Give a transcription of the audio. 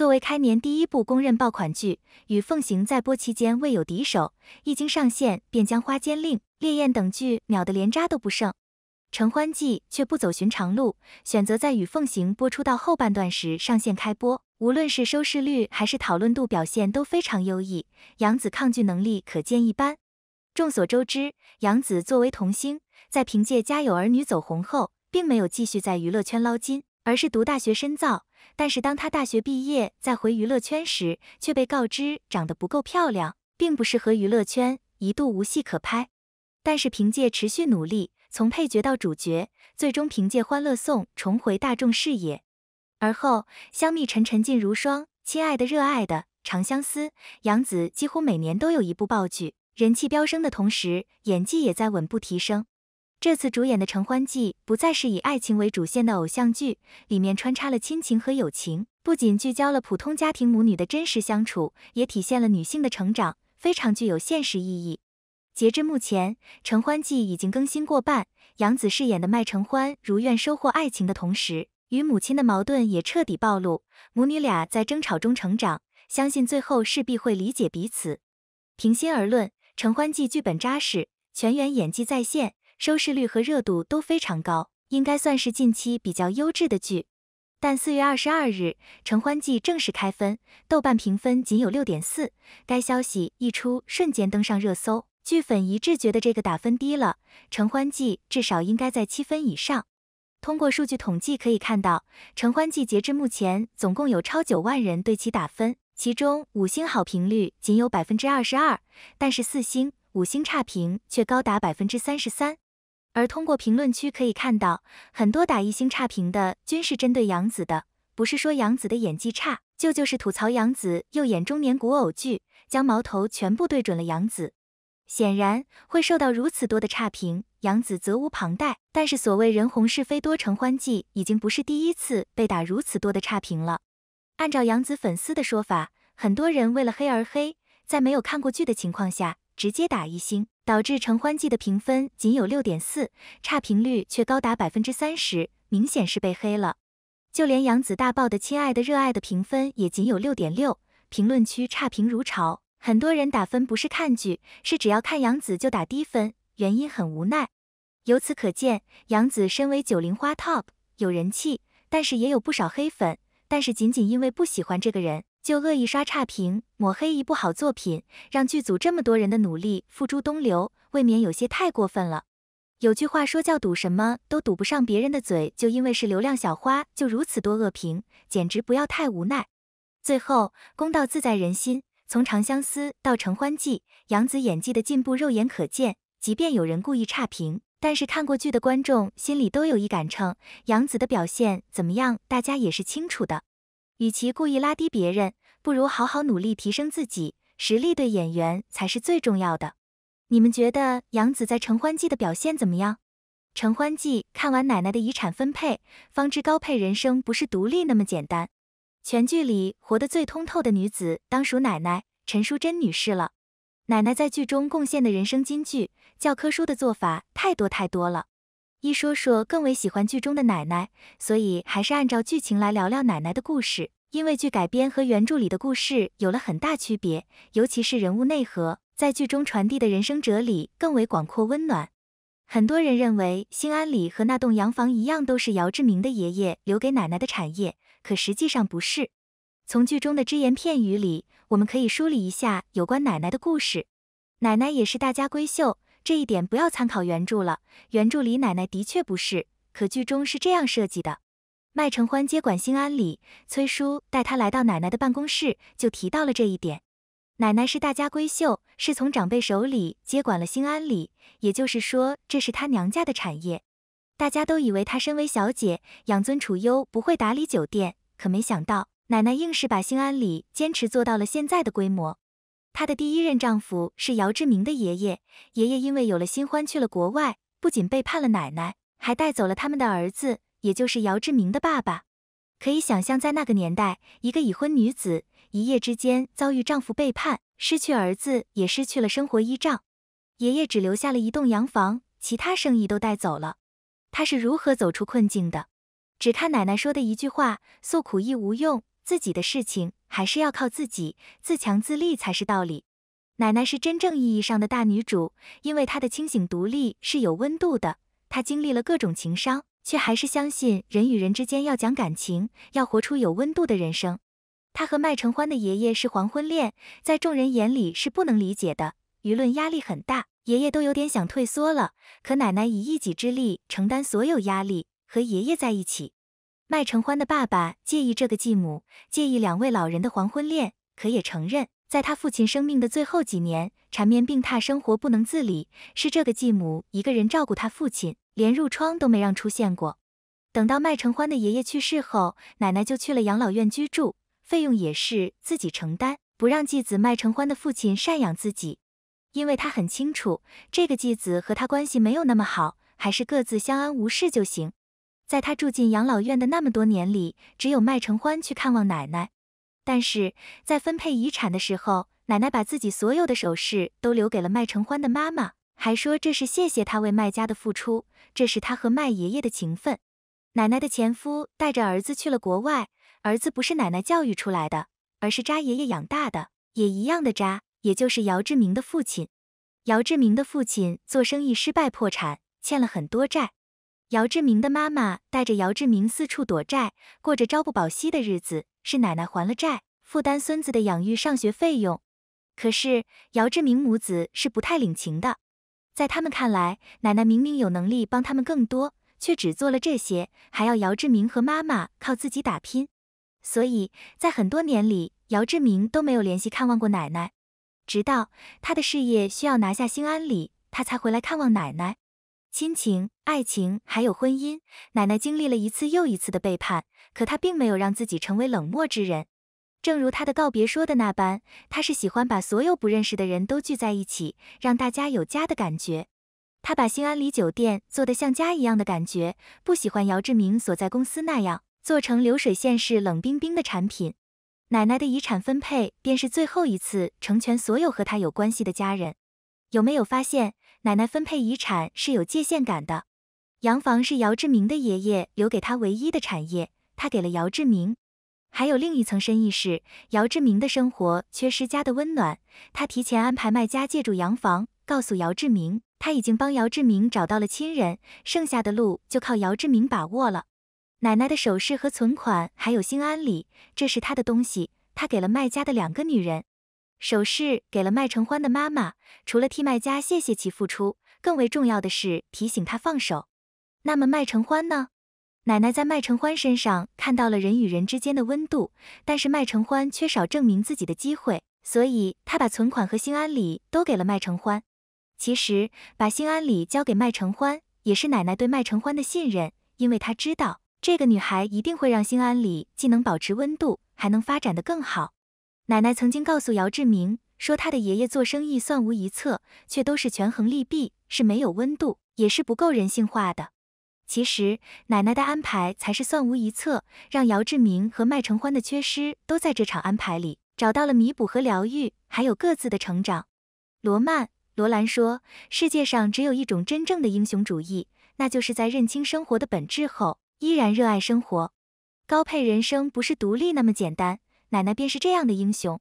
作为开年第一部公认爆款剧，《与凤行》在播期间未有敌手，一经上线便将《花间令》《烈焰》等剧秒得连渣都不剩。《承欢记》却不走寻常路，选择在《与凤行》播出到后半段时上线开播，无论是收视率还是讨论度表现都非常优异，杨紫抗拒能力可见一斑。众所周知，杨紫作为童星，在凭借《家有儿女》走红后，并没有继续在娱乐圈捞金，而是读大学深造。但是，当她大学毕业再回娱乐圈时，却被告知长得不够漂亮，并不适合娱乐圈，一度无戏可拍。但是，凭借持续努力，从配角到主角，最终凭借《欢乐颂》重回大众视野。而后，《香蜜沉沉烬如霜》、《亲爱的热爱的》、《长相思》，杨紫几乎每年都有一部爆剧，人气飙升的同时，演技也在稳步提升。这次主演的《承欢记》不再是以爱情为主线的偶像剧，里面穿插了亲情和友情，不仅聚焦了普通家庭母女的真实相处，也体现了女性的成长，非常具有现实意义。截至目前，《承欢记》已经更新过半，杨紫饰演的麦承欢如愿收获爱情的同时，与母亲的矛盾也彻底暴露，母女俩在争吵中成长，相信最后势必会理解彼此。平心而论，《承欢记》剧本扎实，全员演技在线。收视率和热度都非常高，应该算是近期比较优质的剧。但四月二十二日，《承欢记》正式开分，豆瓣评分仅有六点四。该消息一出，瞬间登上热搜，剧粉一致觉得这个打分低了，《承欢记》至少应该在七分以上。通过数据统计可以看到，《承欢记》截至目前总共有超九万人对其打分，其中五星好评率仅有百分之二十二，但是四星、五星差评却高达百分之三十三。而通过评论区可以看到，很多打一星差评的均是针对杨紫的，不是说杨紫的演技差，就就是吐槽杨紫又演中年古偶剧，将矛头全部对准了杨紫。显然会受到如此多的差评，杨紫责无旁贷。但是所谓人红是非多，成欢记已经不是第一次被打如此多的差评了。按照杨紫粉丝的说法，很多人为了黑而黑，在没有看过剧的情况下直接打一星。导致《承欢记》的评分仅有六点四，差评率却高达百分之三十，明显是被黑了。就连杨紫大爆的《亲爱的热爱的》评分也仅有六点六，评论区差评如潮，很多人打分不是看剧，是只要看杨紫就打低分，原因很无奈。由此可见，杨紫身为九零花 top，有人气，但是也有不少黑粉，但是仅仅因为不喜欢这个人。就恶意刷差评抹黑一部好作品，让剧组这么多人的努力付诸东流，未免有些太过分了。有句话说叫赌什么都堵不上别人的嘴，就因为是流量小花就如此多恶评，简直不要太无奈。最后，公道自在人心。从《长相思》到《承欢记》，杨紫演技的进步肉眼可见。即便有人故意差评，但是看过剧的观众心里都有一杆秤，杨紫的表现怎么样，大家也是清楚的。与其故意拉低别人，不如好好努力提升自己。实力对演员才是最重要的。你们觉得杨紫在《承欢记》的表现怎么样？《承欢记》看完奶奶的遗产分配，方知高配人生不是独立那么简单。全剧里活得最通透的女子，当属奶奶陈淑珍女士了。奶奶在剧中贡献的人生金句、教科书的做法，太多太多了。一说说更为喜欢剧中的奶奶，所以还是按照剧情来聊聊奶奶的故事。因为剧改编和原著里的故事有了很大区别，尤其是人物内核，在剧中传递的人生哲理更为广阔温暖。很多人认为新安里和那栋洋房一样都是姚志明的爷爷留给奶奶的产业，可实际上不是。从剧中的只言片语里，我们可以梳理一下有关奶奶的故事。奶奶也是大家闺秀。这一点不要参考原著了，原著里奶奶的确不是，可剧中是这样设计的。麦承欢接管兴安里，崔叔带他来到奶奶的办公室，就提到了这一点。奶奶是大家闺秀，是从长辈手里接管了兴安里，也就是说这是她娘家的产业。大家都以为她身为小姐，养尊处优，不会打理酒店，可没想到奶奶硬是把兴安里坚持做到了现在的规模。她的第一任丈夫是姚志明的爷爷，爷爷因为有了新欢去了国外，不仅背叛了奶奶，还带走了他们的儿子，也就是姚志明的爸爸。可以想象，在那个年代，一个已婚女子一夜之间遭遇丈夫背叛，失去儿子，也失去了生活依仗。爷爷只留下了一栋洋房，其他生意都带走了。他是如何走出困境的？只看奶奶说的一句话：“诉苦亦无用。”自己的事情还是要靠自己，自强自立才是道理。奶奶是真正意义上的大女主，因为她的清醒独立是有温度的。她经历了各种情伤，却还是相信人与人之间要讲感情，要活出有温度的人生。她和麦承欢的爷爷是黄昏恋，在众人眼里是不能理解的，舆论压力很大，爷爷都有点想退缩了。可奶奶以一己之力承担所有压力，和爷爷在一起。麦承欢的爸爸介意这个继母，介意两位老人的黄昏恋，可也承认，在他父亲生命的最后几年，缠绵病榻，生活不能自理，是这个继母一个人照顾他父亲，连褥疮都没让出现过。等到麦承欢的爷爷去世后，奶奶就去了养老院居住，费用也是自己承担，不让继子麦承欢的父亲赡养自己，因为他很清楚，这个继子和他关系没有那么好，还是各自相安无事就行。在他住进养老院的那么多年里，只有麦承欢去看望奶奶。但是在分配遗产的时候，奶奶把自己所有的首饰都留给了麦承欢的妈妈，还说这是谢谢他为麦家的付出，这是他和麦爷爷的情分。奶奶的前夫带着儿子去了国外，儿子不是奶奶教育出来的，而是渣爷爷养大的，也一样的渣，也就是姚志明的父亲。姚志明的父亲做生意失败破产，欠了很多债。姚志明的妈妈带着姚志明四处躲债，过着朝不保夕的日子。是奶奶还了债，负担孙子的养育、上学费用。可是姚志明母子是不太领情的，在他们看来，奶奶明明有能力帮他们更多，却只做了这些，还要姚志明和妈妈靠自己打拼。所以在很多年里，姚志明都没有联系看望过奶奶，直到他的事业需要拿下新安里，他才回来看望奶奶。亲情、爱情还有婚姻，奶奶经历了一次又一次的背叛，可她并没有让自己成为冷漠之人。正如她的告别说的那般，她是喜欢把所有不认识的人都聚在一起，让大家有家的感觉。她把新安里酒店做的像家一样的感觉，不喜欢姚志明所在公司那样做成流水线式冷冰冰的产品。奶奶的遗产分配便是最后一次成全所有和她有关系的家人。有没有发现？奶奶分配遗产是有界限感的，洋房是姚志明的爷爷留给他唯一的产业，他给了姚志明。还有另一层深意是，姚志明的生活缺失家的温暖，他提前安排卖家借助洋房，告诉姚志明，他已经帮姚志明找到了亲人，剩下的路就靠姚志明把握了。奶奶的首饰和存款还有心安理，这是他的东西，他给了卖家的两个女人。首饰给了麦承欢的妈妈，除了替麦家谢谢其付出，更为重要的是提醒他放手。那么麦承欢呢？奶奶在麦承欢身上看到了人与人之间的温度，但是麦承欢缺少证明自己的机会，所以他把存款和新安里都给了麦承欢。其实把新安里交给麦承欢，也是奶奶对麦承欢的信任，因为她知道这个女孩一定会让新安里既能保持温度，还能发展得更好。奶奶曾经告诉姚志明，说他的爷爷做生意算无一策，却都是权衡利弊，是没有温度，也是不够人性化的。其实，奶奶的安排才是算无一策，让姚志明和麦承欢的缺失都在这场安排里找到了弥补和疗愈，还有各自的成长。罗曼·罗兰说，世界上只有一种真正的英雄主义，那就是在认清生活的本质后，依然热爱生活。高配人生不是独立那么简单。奶奶便是这样的英雄。